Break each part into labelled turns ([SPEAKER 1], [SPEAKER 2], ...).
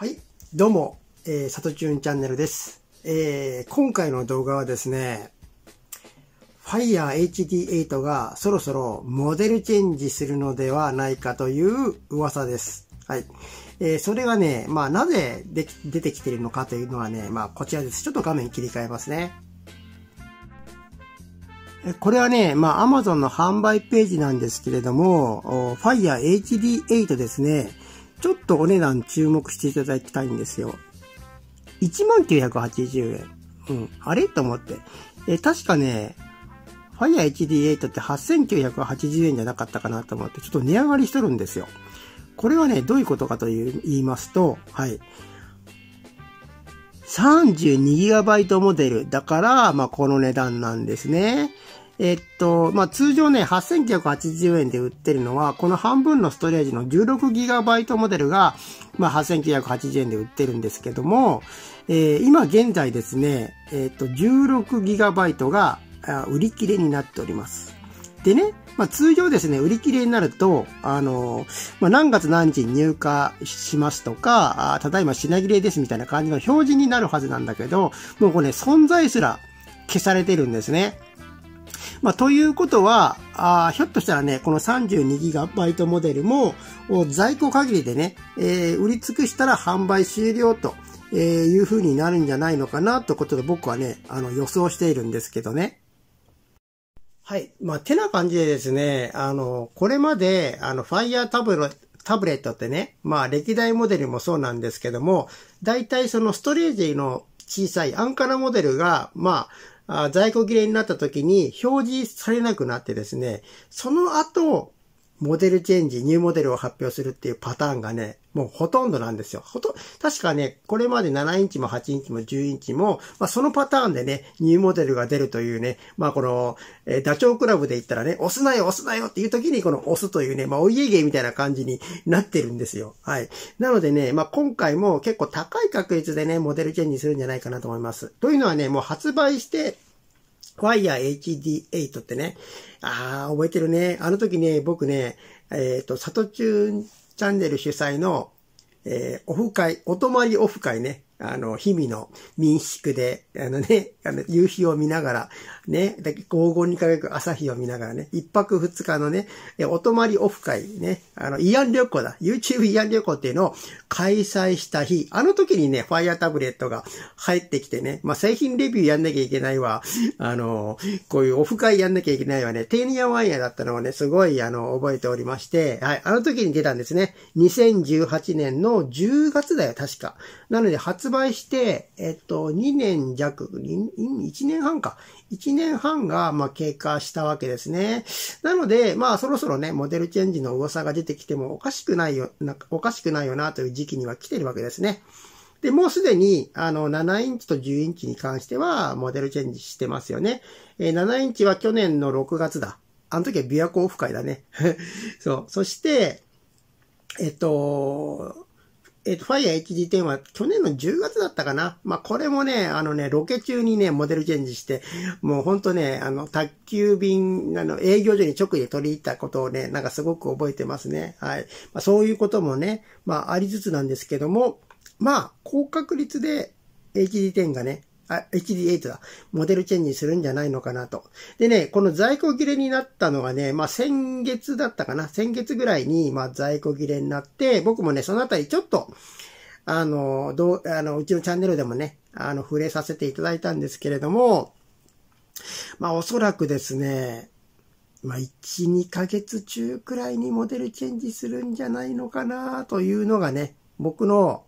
[SPEAKER 1] はい、どうも、えー、さとちゅんチャンネルです。えー、今回の動画はですね、Fire HD8 がそろそろモデルチェンジするのではないかという噂です。はい。えー、それがね、まあなぜで出てきてるのかというのはね、まあこちらです。ちょっと画面切り替えますね。これはね、まあ Amazon の販売ページなんですけれども、Fire HD8 ですね。ちょっとお値段注目していただきたいんですよ。1980円。うん。あれと思って。え、確かね、Fire HD8 って8980円じゃなかったかなと思って、ちょっと値上がりしとるんですよ。これはね、どういうことかという言いますと、はい。32GB モデルだから、まあ、この値段なんですね。えっと、まあ、通常ね、8980円で売ってるのは、この半分のストレージの 16GB モデルが、まあ、8980円で売ってるんですけども、えー、今現在ですね、えっと、16GB が売り切れになっております。でね、まあ、通常ですね、売り切れになると、あの、まあ、何月何日に入荷しますとか、あただいま品切れですみたいな感じの表示になるはずなんだけど、もうこれ、ね、存在すら消されてるんですね。まあ、ということは、あひょっとしたらね、この 32GB モデルも、在庫限りでね、えー、売り尽くしたら販売終了と、えー、いう風になるんじゃないのかな、ということで僕はね、あの、予想しているんですけどね。はい。まあ、てな感じでですね、あの、これまで、あの、Fire タブレタブレットってね、まあ、歴代モデルもそうなんですけども、大体そのストレージの小さいアンカラモデルが、まあ、在庫切れになった時に表示されなくなってですね、その後、モデルチェンジ、ニューモデルを発表するっていうパターンがね、もうほとんどなんですよ。ほと、確かね、これまで7インチも8インチも10インチも、まあそのパターンでね、ニューモデルが出るというね、まあこの、えー、ダチョウクラブで言ったらね、押すなよ押すなよっていう時にこの押すというね、まあお家芸みたいな感じになってるんですよ。はい。なのでね、まあ今回も結構高い確率でね、モデルチェンジするんじゃないかなと思います。というのはね、もう発売して、ァイヤー HD8 ってね、ああ、覚えてるね。あの時ね、僕ね、えっ、ー、と、里中チャンネル主催の、えー、オフ会、お泊まりオフ会ね。あの、日々の民宿で、あのね、あの、夕日を見ながら、ね、だけ黄金に輝く朝日を見ながらね、一泊二日のね、お泊まりオフ会ね、あの、慰安旅行だ。YouTube 慰安旅行っていうのを開催した日、あの時にね、Fire タブレットが入ってきてね、まあ、製品レビューやんなきゃいけないわ、あの、こういうオフ会やんなきゃいけないわね、テニアワイヤーだったのをね、すごい、あの、覚えておりまして、はい、あの時に出たんですね。2018年の10月だよ、確か。なので、初発売して、えっと、2年弱、1年半か。1年半が、まあ、経過したわけですね。なので、まあ、そろそろね、モデルチェンジの噂が出てきてもおかしくないよ、なおかしくないよなという時期には来てるわけですね。で、もうすでに、あの、7インチと10インチに関しては、モデルチェンジしてますよね。えー、7インチは去年の6月だ。あの時は琵琶湖オフ会だね。そう。そして、えっと、えっ、と、Fire HD10 は去年の10月だったかな。まあ、これもね、あのね、ロケ中にね、モデルチェンジして、もうほんとね、あの、宅急便、あの、営業所に直で取り入ったことをね、なんかすごく覚えてますね。はい。まあ、そういうこともね、まあ、ありつつなんですけども、まあ、高確率で HD10 がね、あ、HD8 だ。モデルチェンジするんじゃないのかなと。でね、この在庫切れになったのがね、まあ、先月だったかな。先月ぐらいに、まあ、在庫切れになって、僕もね、そのあたりちょっと、あの、どう、あの、うちのチャンネルでもね、あの、触れさせていただいたんですけれども、まあ、おそらくですね、まあ、1、2ヶ月中くらいにモデルチェンジするんじゃないのかなというのがね、僕の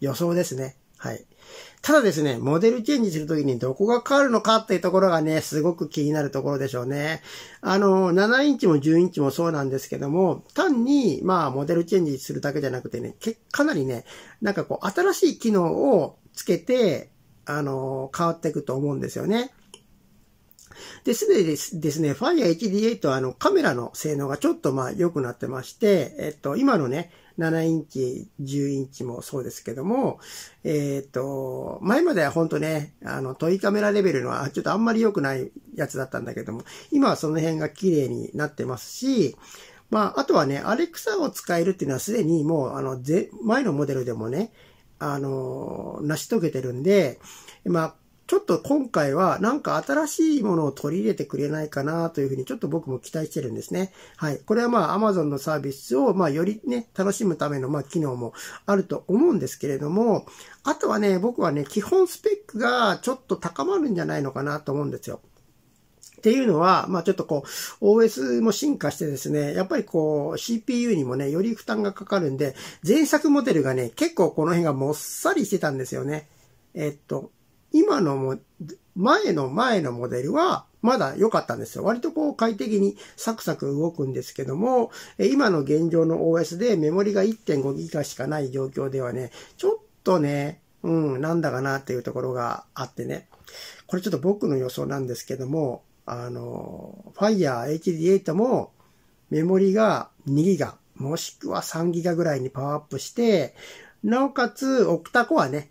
[SPEAKER 1] 予想ですね。はい。ただですね、モデルチェンジするときにどこが変わるのかっていうところがね、すごく気になるところでしょうね。あの、7インチも10インチもそうなんですけども、単に、まあ、モデルチェンジするだけじゃなくてね、かなりね、なんかこう、新しい機能をつけて、あの、変わっていくと思うんですよね。で、すでにですね、Fire HD8 はあのカメラの性能がちょっとまあ良くなってまして、えっと、今のね、7インチ、10インチもそうですけども、えっ、と、前までは本当ね、あの、トイカメラレベルのはちょっとあんまり良くないやつだったんだけども、今はその辺が綺麗になってますし、まあ、あとはね、アレクサを使えるっていうのはすでにもう、あの、前のモデルでもね、あの、成し遂げてるんで、まあ、ちょっと今回はなんか新しいものを取り入れてくれないかなというふうにちょっと僕も期待してるんですね。はい。これはまあ Amazon のサービスをまあよりね、楽しむためのまあ機能もあると思うんですけれども、あとはね、僕はね、基本スペックがちょっと高まるんじゃないのかなと思うんですよ。っていうのは、まあちょっとこう、OS も進化してですね、やっぱりこう、CPU にもね、より負担がかかるんで、前作モデルがね、結構この辺がもっさりしてたんですよね。えっと、今のも、前の前のモデルは、まだ良かったんですよ。割とこう快適にサクサク動くんですけども、今の現状の OS でメモリが 1.5GB しかない状況ではね、ちょっとね、うん、なんだかなっていうところがあってね。これちょっと僕の予想なんですけども、あの、Fire HD8 もメモリが 2GB、もしくは 3GB ぐらいにパワーアップして、なおかつ、オクタコはね、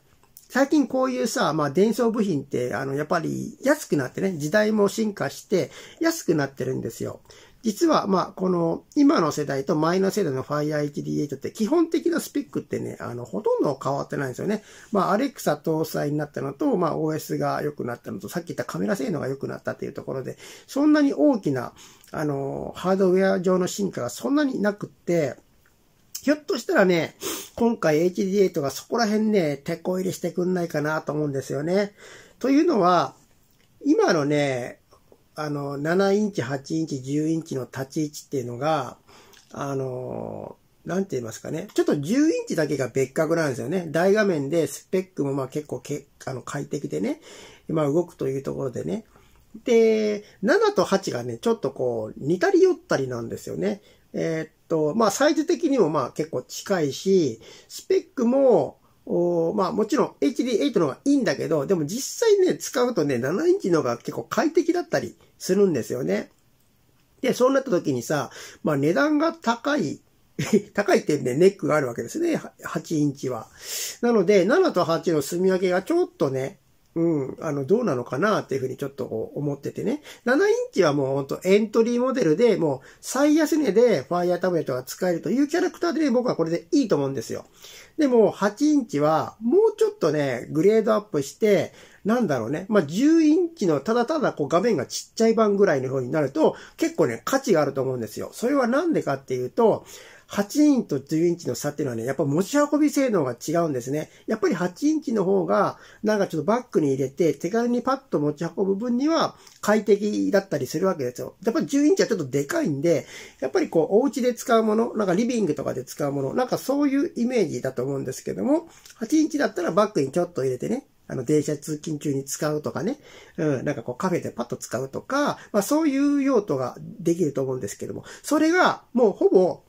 [SPEAKER 1] 最近こういうさ、まあ、伝送部品って、あの、やっぱり安くなってね、時代も進化して、安くなってるんですよ。実は、まあ、この、今の世代と前の世代の Fire HD8 って基本的なスペックってね、あの、ほとんど変わってないんですよね。まあ、Alexa 搭載になったのと、まあ、OS が良くなったのと、さっき言ったカメラ性能が良くなったっていうところで、そんなに大きな、あの、ハードウェア上の進化がそんなになくって、ひょっとしたらね、今回 HD8 がそこら辺ね、手こ入れしてくんないかなと思うんですよね。というのは、今のね、あの、7インチ、8インチ、10インチの立ち位置っていうのが、あの、なんて言いますかね。ちょっと10インチだけが別格なんですよね。大画面でスペックもまあ結構けあの快適でね。今動くというところでね。で、7と8がね、ちょっとこう、似たり寄ったりなんですよね。えー、と、まあ、サイズ的にもまあ結構近いし、スペックも、おまあもちろん HD8 の方がいいんだけど、でも実際ね、使うとね、7インチの方が結構快適だったりするんですよね。で、そうなった時にさ、まあ値段が高い 高い点で、ね、ネックがあるわけですね。8インチは。なので、7と8の住み分けがちょっとね、うん、あの、どうなのかなっていうふうにちょっと思っててね。7インチはもうほんとエントリーモデルで、もう最安値でファイヤータブレットが使えるというキャラクターで、ね、僕はこれでいいと思うんですよ。でも、8インチはもうちょっとね、グレードアップして、なんだろうね。まあ、10インチのただただこう画面がちっちゃい版ぐらいの風になると、結構ね、価値があると思うんですよ。それはなんでかっていうと、8インチと10インチの差っていうのはね、やっぱ持ち運び性能が違うんですね。やっぱり8インチの方が、なんかちょっとバッグに入れて、手軽にパッと持ち運ぶ分には快適だったりするわけですよ。やっぱり10インチはちょっとでかいんで、やっぱりこう、お家で使うもの、なんかリビングとかで使うもの、なんかそういうイメージだと思うんですけども、8インチだったらバッグにちょっと入れてね、あの、電車通勤中に使うとかね、うん、なんかこうカフェでパッと使うとか、まあそういう用途ができると思うんですけども、それがもうほぼ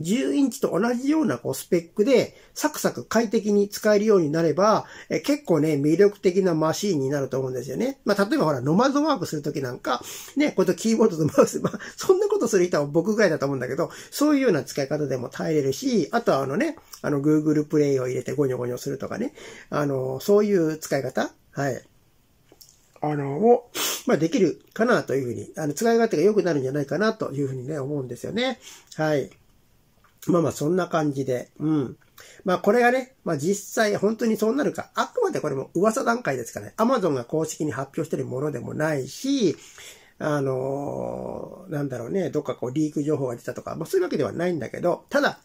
[SPEAKER 1] 10インチと同じようなこうスペックでサクサク快適に使えるようになれば、え結構ね、魅力的なマシーンになると思うんですよね。まあ、例えばほら、ノマドワークするときなんか、ね、こうやってキーボードとマウス、まあ、そんなことする人は僕ぐらいだと思うんだけど、そういうような使い方でも耐えれるし、あとはあのね、あの、Google プレイを入れてゴニョゴニョするとかね、あの、そういう使い方はい。あの、を、まあ、できるかなというふうに、あの、使い勝手が良くなるんじゃないかなというふうにね、思うんですよね。はい。まあまあそんな感じで、うん。まあこれがね、まあ実際本当にそうなるか、あくまでこれも噂段階ですからね、Amazon が公式に発表してるものでもないし、あのー、なんだろうね、どっかこうリーク情報が出たとか、まあそういうわけではないんだけど、ただ、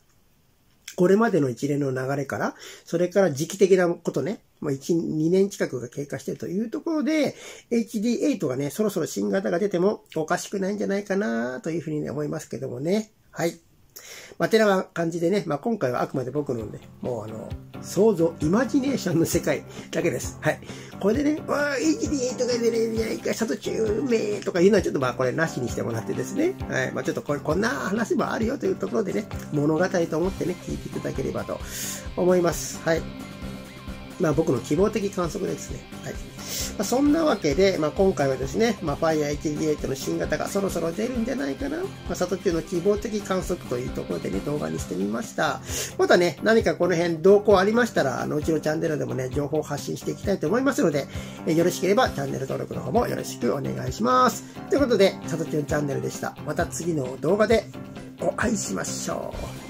[SPEAKER 1] これまでの一連の流れから、それから時期的なことね、まう1、2年近くが経過しているというところで、HD8 がね、そろそろ新型が出てもおかしくないんじゃないかなというふうにね、思いますけどもね。はい。まあ、てな感じでね、まあ、今回はあくまで僕のね、もうあの、想像、イマジネーションの世界だけです。はい。これでね、わー、一時とかでね、一回里中名とかいうのはちょっとまあこれなしにしてもらってですね、はい。まあ、ちょっとこれ、こんな話もあるよというところでね、物語と思ってね、聞いていただければと思います。はい。まあ、僕の希望的観測ですね。はい。まあ、そんなわけで、まあ、今回はですね、まあ、f i r e 1 8の新型がそろそろ出るんじゃないかな、まあ、里中の希望的観測というところでね、動画にしてみました。またね、何かこの辺動向ありましたら、あの、うちのチャンネルでもね、情報を発信していきたいと思いますので、えよろしければチャンネル登録の方もよろしくお願いします。ということで、里のチャンネルでした。また次の動画でお会いしましょう。